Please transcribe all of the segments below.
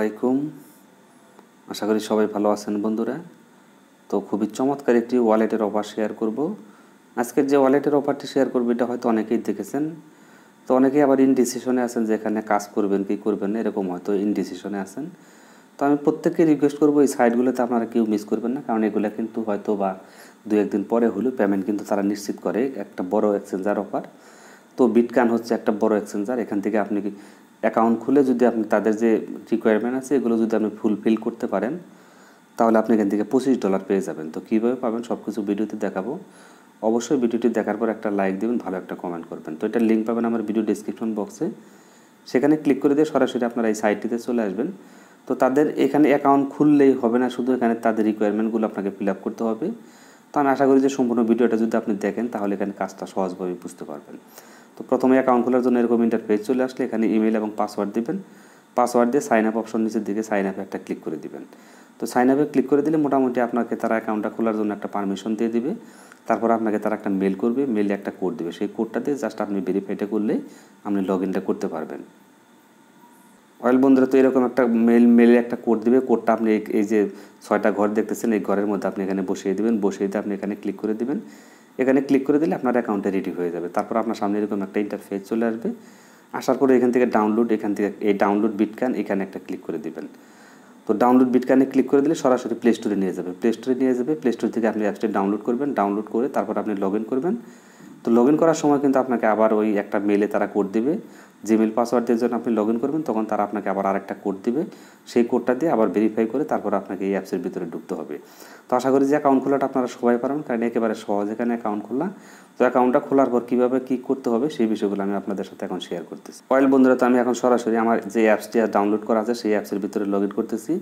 আলাইকুম আশা করি সবাই ভালো আছেন বন্ধুরা তো খুবই চমৎকার একটি ওয়ালেটের অফার শেয়ার করব আজকের যে ওয়ালেটের অফারটি শেয়ার করবো এটা হয়তো অনেকেই দেখেছেন তো অনেকেই আবার ইনডিসিশনে আছেন যে এখানে কাজ করবেন কি করবেন না এরকম হয়তো ইনডিসিশনে আছেন তো আমি প্রত্যেককে রিকোয়েস্ট করবো এই সাইটগুলোতে আপনারা কেউ মিস করবেন না কারণ এগুলো কিন্তু হয়তো বা দু একদিন পরে হলেও পেমেন্ট কিন্তু তারা নিশ্চিত করে একটা বড় এক্সচেঞ্জার অফার তো বিটকান হচ্ছে একটা বড় এক্সচেঞ্জার এখান থেকে আপনি অ্যাকাউন্ট খুলে যদি আপনি তাদের যে রিকোয়ারমেন্ট আছে এগুলো যদি আপনি ফুলফিল করতে পারেন তাহলে আপনি এখান থেকে পঁচিশ ডলার পেয়ে যাবেন তো কীভাবে পাবেন সব কিছু ভিডিওতে দেখাবো অবশ্যই ভিডিওটি দেখার পর একটা লাইক দেবেন ভালো একটা কমেন্ট করবেন তো এটার লিঙ্ক পাবেন আমার ভিডিও ডিসক্রিপশন বক্সে সেখানে ক্লিক করে দিয়ে সরাসরি আপনারা এই সাইটটিতে চলে আসবেন তো তাদের এখানে অ্যাকাউন্ট খুললেই হবে না শুধু এখানে তাদের রিকোয়ারমেন্টগুলো আপনাকে ফিল আপ করতে হবে তো আমি আশা করি যে সম্পূর্ণ ভিডিওটা যদি আপনি দেখেন তাহলে এখানে কাজটা সহজভাবে বুঝতে পারবেন তো প্রথমে অ্যাকাউন্ট খোলার জন্য এরকম ইন্টারফেস চলে আসলে এখানে ইমেল এবং পাসওয়ার্ড দিবেন পাসওয়ার্ড দিয়ে সাইন আপ অপশন নিচের দিকে সাইন আপে একটা ক্লিক করে দিবেন তো সাইন আপে ক্লিক করে দিলে মোটামুটি আপনাকে তারা অ্যাকাউন্টটা খোলার জন্য একটা পারমিশন দিয়ে দিবে তারপর আপনাকে তারা একটা মেল করবে মেলে একটা কোড দেবে সেই কোডটা দিয়ে জাস্ট আপনি ভেরিফাইটা করলে আপনি লগ ইনটা করতে পারবেন অয়েল বন্ধুরা তো এরকম একটা মেল মেলে একটা কোড দিবে কোডটা আপনি এই যে ছয়টা ঘর দেখতেছেন এই ঘরের মধ্যে আপনি এখানে বসিয়ে দেবেন বসিয়ে দিয়ে আপনি এখানে ক্লিক করে দেবেন এখানে ক্লিক করে দিলে আপনার অ্যাকাউন্টটা রেডি হয়ে যাবে তারপর আপনার সামনে এরকম একটা ইন্টারফেস চলে আসবে আসার পরে এখান থেকে ডাউনলোড এখান থেকে এই ডাউনলোড বিটকান এখানে একটা ক্লিক করে দেবেন তো ডাউনলোড বিটকানে ক্লিক করে দিলে সরাসরি প্লে স্টোরে নিয়ে যাবে প্লে স্টোরে নিয়ে যাবে প্লে স্টোর থেকে আপনি অ্যাপসটি ডাউনলোড করবেন ডাউনলোড করে তারপর আপনি লগ করবেন তো লগ করার সময় কিন্তু আপনাকে আবার ওই একটা মেলে তারা কোড দেবে জিমেল পাসওয়ার্ড দিয়ে যখন আপনি লগ করবেন তখন তারা আপনাকে আবার আরেকটা কোড দেবে সেই কোডটা দিয়ে আবার ভেরিফাই করে তারপর আপনাকে এই অ্যাপসের ভিতরে ঢুকতে হবে তো আশা করি যে অ্যাকাউন্ট খোলাটা আপনারা সবাই পারেন কারণ একেবারে সহজ এখানে অ্যাকাউন্ট খোলা তো অ্যাকাউন্টটা খোলার পর কীভাবে কী করতে হবে সেই বিষয়গুলো আমি আপনাদের সাথে এখন শেয়ার করতেছি অয়েল বন্ধুরা তো আমি এখন সরাসরি আমার যে অ্যাপসটি ডাউনলোড করা আছে সেই অ্যাপসের ভিতরে লগ করতেছি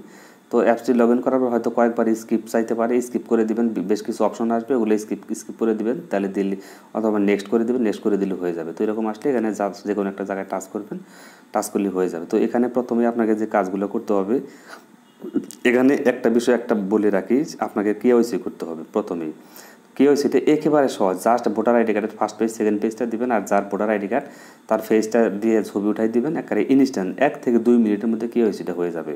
তো অ্যাপসটি লগ ইন করার পর হয়তো কয়েকবার স্কিপ চাইতে পারে স্কিপ করে দিবেন বেশ কিছু অপশন আসবে ওগুলো স্কিপ স্কিপ করে দিবেন তাহলে দিলে অথবা নেক্সট করে দিবেন নেক্সট করে দিলে হয়ে যাবে তো এরকম আসলে এখানে যা যে কোনো একটা জায়গায় টাচ করবেন টাচ করলে হয়ে যাবে তো এখানে প্রথমে আপনাকে যে কাজগুলো করতে হবে এখানে একটা বিষয় একটা বলে রাখি আপনাকে কেওয়াইসি করতে হবে প্রথমেই কেওয়াইসিটা একেবারে সহজ জাস্ট ভোটার আইডি কার্ডের ফার্স্ট পেজ সেকেন্ড পেজটা দিবেন আর যার ভোটার আইডি কার্ড তার ফেজটা দিয়ে ছবি উঠাই দিবেন একেবারে ইনস্ট্যান্ট এক থেকে দুই মিনিটের মধ্যে কেওয়াইসিটা হয়ে যাবে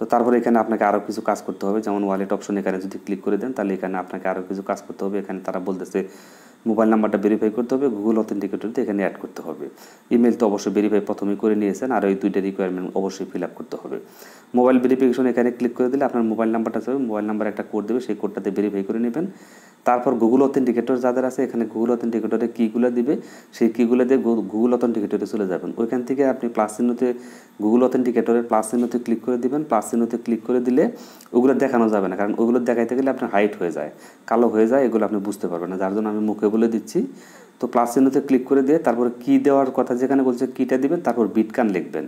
তো তারপরে এখানে আপনাকে আরও কিছু কাজ করতে হবে যেমন ওয়ালেট অপশন এখানে যদি ক্লিক করে দেন তাহলে এখানে আপনাকে আরও কিছু কাজ করতে হবে এখানে তারা বলতেছে মোবাইল নাম্বারটা ভেরিফাই করতে হবে গুগল অথেন্টিকেটরতে এখানে অ্যাড করতে হবে ইমেল তো অবশ্যই ভেরিফাই প্রথমেই করে নিয়েছেন আর ওই দুইটা রিকোয়ারমেন্ট অবশ্যই ফিল আপ করতে হবে মোবাইল ভেরিফিকেশন এখানে ক্লিক করে দিলে আপনার মোবাইল নাম্বারটা চাবে মোবাইল নাম্বার একটা কোড দেবে সেই কোডটাতে ভেরিফাই করে নেবেন তারপর গুগল অথেন্টিকেটর যাদের আছে এখানে গুগল অথেন্টিকেটরে কীগুলো দিবে সেই কীগুলো দিয়ে গুগল অথেন্টিকেটরে চলে যাবেন ওইখান থেকে আপনি প্লাস চিহ্নতে গুগল অথেন্টিকেটরের প্লাস চিহ্নতে ক্লিক করে দিবেন প্লাস চিহ্নতে ক্লিক করে দিলে ওগুলো দেখানো যাবে না কারণ ওগুলো দেখাইতে গেলে আপনার হাইট হয়ে যায় কালো হয়ে যায় এগুলো আপনি বুঝতে পারবেন না যার জন্য আমি মুখে বলে দিচ্ছি তো প্লাস চিহ্নতে ক্লিক করে দিয়ে তারপর কী দেওয়ার কথা যেখানে বলছে কীটা দিবেন তারপর বিটকান লিখবেন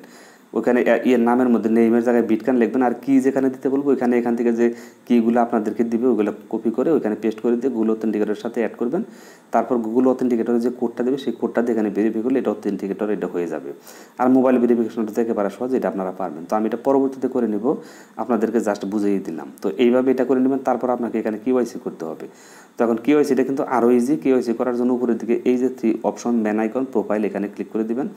ওখানে ইয়ের নামের মধ্যে নেইমের জায়গায় বিটকান লিখবেন আর কি যেখানে দিতে বলবো ওইখানে এখান থেকে যে কিগুলো আপনাদেরকে দিবে ওইগুলো কপি করে ওইখানে পেস্ট করে দিয়ে গুগল অথেন্টিকেটরের সাথে অ্যাড করবেন তারপর গুগল অথেন্টিকেটরে যে কোডটা দেবে সেই কোডটা দিয়ে এখানে ভেরিফাই করলে এটা অথেন্টিকেটর এটা হয়ে যাবে আর মোবাইল ভেরিফিকেশনটা থেকে পারা সহজ এটা আপনারা পারবেন তো আমি এটা পরবর্তীতে করে নেব আপনাদেরকে জাস্ট বুঝিয়ে দিলাম তো এইভাবে এটা করে নেবেন তারপর আপনাকে এখানে কিওয়াইসি করতে হবে তখন কিওয়াইসি এটা কিন্তু আরও ইজি কিওয়াইসি করার জন্য উপরের দিকে এই যে three option man icon profile এখানে ক্লিক করে দিবেন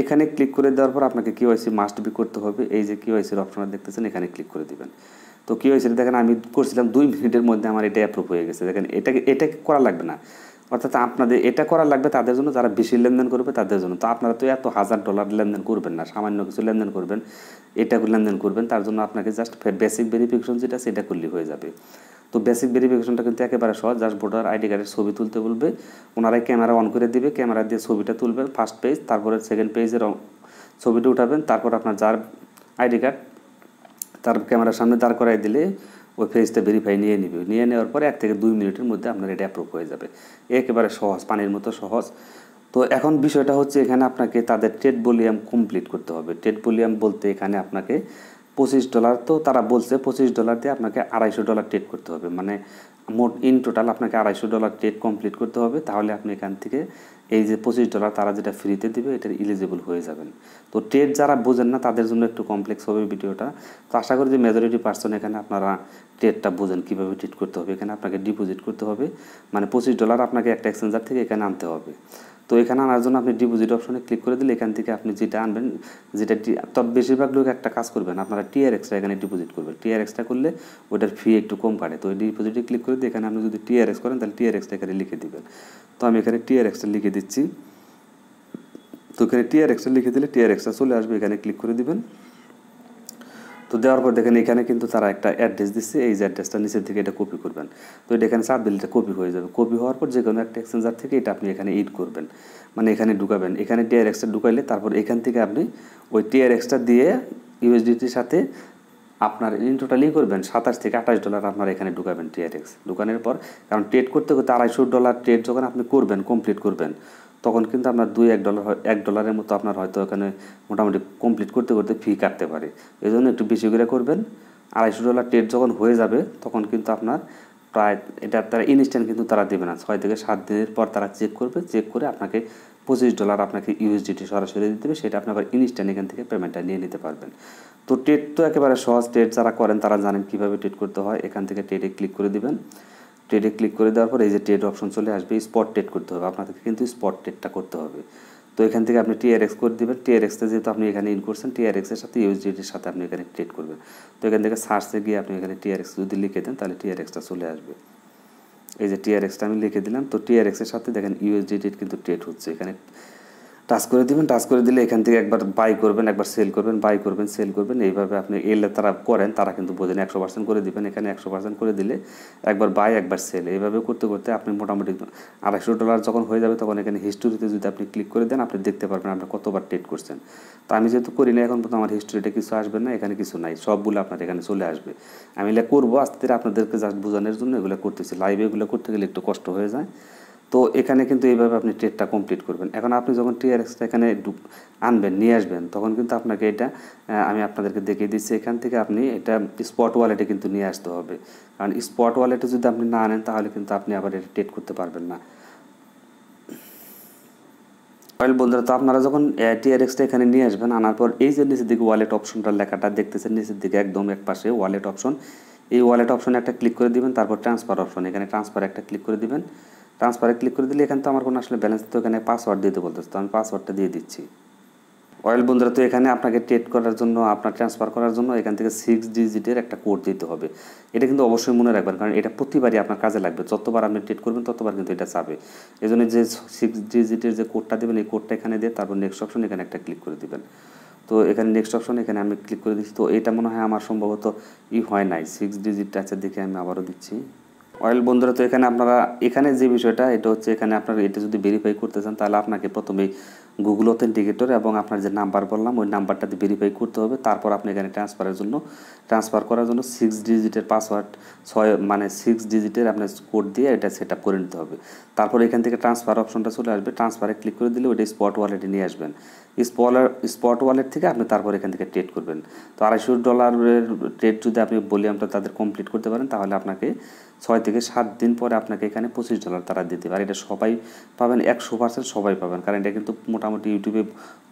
এখানে ক্লিক করে দেওয়ার পর আপনাকে কেওয়াইসি মাস্ট বি করতে হবে এই যে কেওয়াইসির অপশনটা দেখতেছেন এখানে ক্লিক করে দিবেন তো কেওয়াইসিটা দেখেন আমি করছিলাম দুই মিনিটের মধ্যে আমার এটা অ্যাপ্রুভ হয়ে গেছে দেখেন এটাকে এটা করা লাগবে না অর্থাৎ আপনাদের এটা করা লাগবে তাদের জন্য যারা বেশি লেনদেন করবে তাদের জন্য তো আপনারা তো এত হাজার ডলার লেনদেন করবেন না সামান্য কিছু লেনদেন করবেন এটা লেনদেন করবেন তার জন্য আপনাকে জাস্ট বেসিক ভেরিফিকেশন যেটা সেটা করলে হয়ে যাবে তো বেসিক ভেরিফিকেশনটা কিন্তু একেবারে সহজ জাস্ট ভোটার আইডি কার্ডের ছবি তুলতে বলবে ওনারাই ক্যামেরা অন করে দিবে ক্যামেরা দিয়ে ছবিটা তুলবেন ফার্স্ট পেজ তারপরে সেকেন্ড পেজের ছবিটা উঠাবেন তারপর আপনার যার আইডি কার্ড তার ক্যামেরার সামনে দাঁড় করাই দিলে ওই ফেজটা ভেরিফাই নিয়ে নেবে নিয়ে নেওয়ার পরে এক থেকে দুই মিনিটের মধ্যে আপনার এটা অ্যাপ্রুভ হয়ে যাবে একেবারে সহজ পানির মতো সহজ তো এখন বিষয়টা হচ্ছে এখানে আপনাকে তাদের টেট বলিয়াম কমপ্লিট করতে হবে টেট বলিয়াম বলতে এখানে আপনাকে পঁচিশ ডলার তো তারা বলছে পঁচিশ ডলার দিয়ে আপনাকে আড়াইশো ডলার ট্রেড করতে হবে মানে মোট ইন টোটাল আপনাকে আড়াইশো ডলার ট্রেড কমপ্লিট করতে হবে তাহলে আপনি এখান থেকে এই যে পঁচিশ ডলার তারা যেটা ফ্রিতে দিবে এটা ইলিজিবল হয়ে যাবেন তো ট্রেড যারা বোঝেন না তাদের জন্য একটু কমপ্লেক্স হবে ভিডিওটা তো আশা করি যে মেজরিটি পার্সন এখানে আপনারা ট্রেডটা বোঝেন কীভাবে ট্রেড করতে হবে এখানে আপনাকে ডিপোজিট করতে হবে মানে পঁচিশ ডলার আপনাকে একটা এক্সচেঞ্জার থেকে এখানে আনতে হবে তো এখানে আনার জন্য আপনি ডিপোজিট অপশনে ক্লিক করে দিলে এখান থেকে আপনি যেটা আনবেন যেটা তবে বেশিরভাগ লোক একটা কাজ করবেন আপনারা টিআর এক্সট্রা এখানে ডিপোজিট করবেন টিআর এক্সট্রা করলে ওটার ফি একটু কম কাটে তো ডিপোজিটে ক্লিক করে দিয়ে এখানে আপনি যদি টিআর এক্স করেন তাহলে টিআর এক্সটা এখানে লিখে দিবেন তো আমি এখানে টিআর এক্সটা লিখে দিচ্ছি তো এখানে টিআর এক্সটা লিখে দিলে টিআর এক্সটা চলে আসবে এখানে ক্লিক করে দিবেন তো দেওয়ার পর দেখেন এখানে কিন্তু তারা একটা অ্যাড্রেস দিচ্ছে এই যে অ্যাড্রেসটা নিচের থেকে এটা কপি করবেন তো এটা এখানে চাপ দিলে এটা কপি হয়ে যাবে কপি হওয়ার পর যে কোনো একটা এক্সচেঞ্জার থেকে এটা আপনি এখানে ইড করবেন মানে এখানে ঢুকাবেন এখানে এক্সটা ঢুকাইলে তারপর এখান থেকে আপনি ওই এক্সটা দিয়ে ইউএসডিটির সাথে আপনার ইন টোটালি করবেন সাতাশ থেকে আঠাশ ডলার আপনার এখানে ঢুকাবেন টিআরএক্স ঢুকানোর পর কারণ ট্রেড করতে করতে আড়াইশো ডলার ট্রেড যখন আপনি করবেন কমপ্লিট করবেন তখন কিন্তু আপনার দুই এক ডলার এক ডলারের মতো আপনার হয়তো এখানে মোটামুটি কমপ্লিট করতে করতে ফি কাটতে পারে এই জন্য একটু বেশি করে করবেন আড়াইশো ডলার টেট যখন হয়ে যাবে তখন কিন্তু আপনার প্রায় এটা তারা ইনস্ট্যান্ট কিন্তু তারা দেবে না ছয় থেকে সাত দিনের পর তারা চেক করবে চেক করে আপনাকে পঁচিশ ডলার আপনাকে ইউএসডিটি সরাসরি দিতে হবে সেটা আপনি আবার ইনস্ট্যান্ট এখান থেকে পেমেন্টটা নিয়ে নিতে পারবেন তো টেট তো একেবারে সহজ টেট যারা করেন তারা জানেন কীভাবে টেট করতে হয় এখান থেকে টেটে ক্লিক করে দেবেন ট্রেডে ক্লিক করে দেওয়ার পর এই যে ট্রেড অপশন চলে আসবে স্পট ট্রেড করতে হবে আপনাদেরকে কিন্তু স্পট ট্রেডটা করতে হবে তো এখান থেকে আপনি টিআরএক্স করে দেবেন টিআরএক্সটা যেহেতু আপনি এখানে ইন করছেন টিআরএক্সের সাথে ইউএসডিটির সাথে আপনি এখানে ট্রেড করবেন তো এখান থেকে সার্চে গিয়ে আপনি এখানে টিআরএক্স যদি লিখে দেন তাহলে টিআরএক্সটা চলে আসবে এই যে টিআরএক্সটা আমি লিখে দিলাম তো টিআরএক্সের সাথে দেখেন ইউএসডিটির কিন্তু ট্রেড হচ্ছে এখানে টাচ করে দিবেন টাচ করে দিলে এখান থেকে একবার বাই করবেন একবার সেল করবেন বাই করবেন সেল করবেন এইভাবে আপনি এলে তারা করেন তারা কিন্তু বোঝেন একশো পার্সেন্ট করে দিবেন এখানে একশো পার্সেন্ট করে দিলে একবার বাই একবার সেল এইভাবে করতে করতে আপনি মোটামুটি আড়াইশো ডলার যখন হয়ে যাবে তখন এখানে হিস্টোরিতে যদি আপনি ক্লিক করে দেন আপনি দেখতে পারবেন আপনি কতবার ট্রেড করছেন তা আমি যেহেতু করি না এখন পর্যন্ত আমার হিস্টোরিটা কিছু আসবে না এখানে কিছু নাই সবগুলো আপনার এখানে চলে আসবে আমি এগুলো করবো আস্তে আপনাদেরকে জাস্ট বোঝানোর জন্য এগুলো করতেছি লাইভে এগুলো করতে গেলে একটু কষ্ট হয়ে যায় তো এখানে কিন্তু এইভাবে আপনি টেটটা কমপ্লিট করবেন এখন আপনি যখন টিআরএক্সটা এখানে আনবেন নিয়ে আসবেন তখন কিন্তু আপনাকে এটা আমি আপনাদেরকে দেখিয়ে দিচ্ছি এখান থেকে আপনি এটা স্পট ওয়ালেটে কিন্তু নিয়ে আসতে হবে কারণ স্পট ওয়ালেটে যদি আপনি না আনেন তাহলে কিন্তু আপনি আবার এটা টেট করতে পারবেন না ওয়াল বন্ধুরা তো আপনারা যখন টিআরএক্সটা এখানে নিয়ে আসবেন আনার পর এই যে নিচের দিকে ওয়ালেট অপশনটা লেখাটা দেখতেছেন নিচের দিকে একদম এক পাশে ওয়ালেট অপশন এই ওয়ালেট অপশনে একটা ক্লিক করে দিবেন তারপর ট্রান্সফার অপশন এখানে ট্রান্সফার একটা ক্লিক করে দিবেন ট্রান্সফারে ক্লিক করে দিলে এখানে তো আমার কোনো আসলে ব্যালেন্স তো এখানে পাসওয়ার্ড দিতে বলতেছে তো আমি পাসওয়ার্ডটা দিয়ে দিচ্ছি অয়েল বন্ধুরা তো এখানে আপনাকে ট্রেড করার জন্য আপনার ট্রান্সফার করার জন্য এখান থেকে সিক্স ডিজিটের একটা কোড দিতে হবে এটা কিন্তু অবশ্যই মনে রাখবেন কারণ এটা প্রতিবারই আপনার কাজে লাগবে যতবার আপনি ট্রেড করবেন ততবার কিন্তু এটা চাবে এই জন্য যে সিক্স ডিজিটের যে কোডটা দেবেন এই কোডটা এখানে দিয়ে তারপর নেক্সট অপশন এখানে একটা ক্লিক করে দেবেন তো এখানে নেক্সট অপশন এখানে আমি ক্লিক করে দিচ্ছি তো এটা মনে হয় আমার সম্ভবত ই হয় নাই সিক্স ডিজিটটা আছে দেখে আমি আবারও দিচ্ছি অয়েল বন্ধুরা তো এখানে আপনারা এখানে যে বিষয়টা এটা হচ্ছে এখানে আপনারা এটা যদি ভেরিফাই করতে চান তাহলে আপনাকে প্রথমে গুগল অথেন্টিকেটর এবং আপনার যে নাম্বার বললাম ওই নাম্বারটাতে ভেরিফাই করতে হবে তারপর আপনি এখানে ট্রান্সফারের জন্য ট্রান্সফার করার জন্য সিক্স ডিজিটের পাসওয়ার্ড ছয় মানে সিক্স ডিজিটের আপনার কোড দিয়ে এটা সেট আপ করে নিতে হবে তারপর এখান থেকে ট্রান্সফার অপশনটা চলে আসবে ট্রান্সফারে ক্লিক করে দিলে ওইটা স্পট ওয়ালেটে নিয়ে আসবেন স্পলার স্পট ওয়ালেট থেকে আপনি তারপর এখান থেকে ট্রেড করবেন তো আড়াইশো ডলারের ট্রেড যদি আপনি আমরা তাদের কমপ্লিট করতে পারেন তাহলে আপনাকে ছয় থেকে সাত দিন পরে আপনাকে এখানে পঁচিশ ডলার তারা দিতে পারে এটা সবাই পাবেন একশো পার্সেন্ট সবাই পাবেন কারণ এটা কিন্তু মোটামুটি ইউটিউবে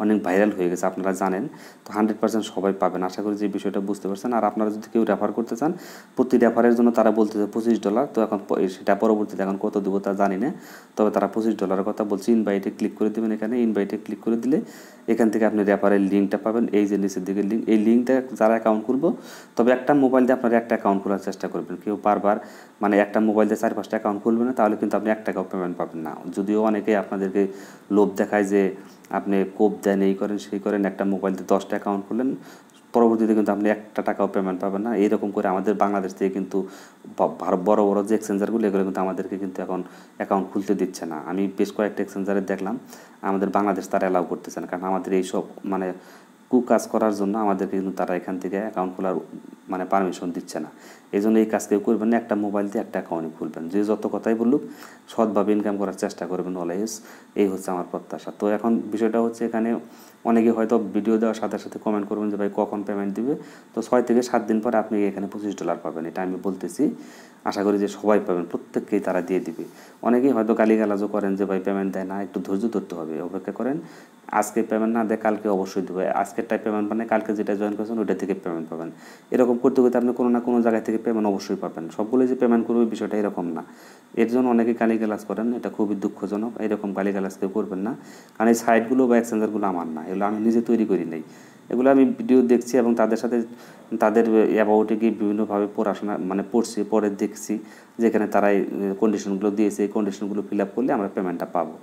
অনেক ভাইরাল হয়ে গেছে আপনারা জানেন তো হান্ড্রেড পার্সেন্ট সবাই পাবেন আশা করি যে বিষয়টা বুঝতে পারছেন আর আপনারা যদি কেউ রেফার করতে চান প্রতি রেফারের জন্য তারা বলতেছে পঁচিশ ডলার তো এখন সেটা পরবর্তীতে এখন কত দেবো তা জানি না তবে তারা পঁচিশ ডলারের কথা বলছে ইনভাইটে ক্লিক করে দেবেন এখানে ইনভাইটে ক্লিক করে দিলে এখান থেকে আপনি রেফারের লিঙ্কটা পাবেন এই যে নিচের দিকে লিঙ্ক এই লিঙ্কটা যারা অ্যাকাউন্ট খুলবো তবে একটা মোবাইল দিয়ে আপনারা একটা অ্যাকাউন্ট খোলার চেষ্টা করবেন কেউ বারবার মানে একটা মোবাইলে চার পাঁচটা অ্যাকাউন্ট খুলবে না তাহলে কিন্তু আপনি এক টাকাও পেমেন্ট পাবেন না যদিও অনেকে আপনাদেরকে লোভ দেখায় যে আপনি কোপ দেন এই করেন সেই করেন একটা মোবাইলতে দশটা অ্যাকাউন্ট খুলেন পরবর্তীতে কিন্তু আপনি একটা টাকাও পেমেন্ট পাবেন না এইরকম করে আমাদের বাংলাদেশ থেকে কিন্তু বড় বড় যে এক্সচেঞ্জারগুলো এগুলো কিন্তু আমাদেরকে কিন্তু এখন অ্যাকাউন্ট খুলতে দিচ্ছে না আমি বেশ কয়েকটা এক্সচেঞ্জারে দেখলাম আমাদের বাংলাদেশ তারা অ্যালাউ করতেছে না কারণ আমাদের এইসব মানে কুকাজ করার জন্য আমাদেরকে কিন্তু তারা এখান থেকে অ্যাকাউন্ট খোলার মানে পারমিশন দিচ্ছে না এই জন্য এই কাজ কেউ করবেন না একটা মোবাইল দিয়ে একটা অ্যাকাউন্টই খুলবেন যে যত কথাই বলুক সৎভাবে ইনকাম করার চেষ্টা করবেন অলওয়েজ এই হচ্ছে আমার প্রত্যাশা তো এখন বিষয়টা হচ্ছে এখানে অনেকে হয়তো ভিডিও দেওয়ার সাথে সাথে কমেন্ট করবেন যে ভাই কখন পেমেন্ট দিবে তো ছয় থেকে সাত দিন পরে আপনি এখানে পঁচিশ ডলার পাবেন এটা আমি বলতেছি আশা করি যে সবাই পাবেন প্রত্যেককেই তারা দিয়ে দিবে অনেকেই হয়তো গালিগালাজও করেন যে ভাই পেমেন্ট দেয় না একটু ধৈর্য ধরতে হবে অপেক্ষা করেন আজকে পেমেন্ট না দেয় কালকে অবশ্যই দেবে আজকেরটাই পেমেন্ট মানে কালকে যেটা জয়েন করেছেন ওইটা থেকে পেমেন্ট পাবেন এরকম করতে করতে আপনি কোনো না কোনো জায়গা থেকে পেমেন্ট অবশ্যই পাবেন সবগুলো যে পেমেন্ট করবে বিষয়টা এরকম না এর জন্য অনেকে গালিগালাজ করেন এটা খুবই দুঃখজনক এরকম গালিগালাজ কেউ করবেন না কারণ এই সাইটগুলো বা এক্সচেঞ্জারগুলো আমার না এগুলো আমি নিজে তৈরি করি নাই এগুলো আমি ভিডিও দেখছি এবং তাদের সাথে তাদের অ্যাবাউটে গিয়ে বিভিন্নভাবে পড়াশোনা মানে পড়ছি পরে দেখছি যেখানে তারা এই কন্ডিশনগুলো দিয়েছে এই কন্ডিশনগুলো ফিল আপ করলে আমরা পেমেন্টটা পাবো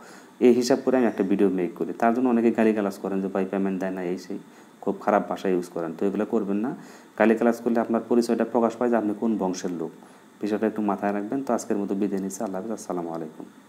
এই হিসাব করে আমি একটা ভিডিও মেক করি তার জন্য অনেকে গালিগালাজ করেন যে ভাই পেমেন্ট দেয় না এই সেই খুব খারাপ ভাষা ইউজ করেন তো এগুলো করবেন না কালি ক্লাস করলে আপনার পরিচয়টা প্রকাশ পায় যে আপনি কোন বংশের লোক বিষয়টা একটু মাথায় রাখবেন তো আজকের মতো বিদায় নিচ্ছি আল্লাহ হাফিজ আসসালামু আলাইকুম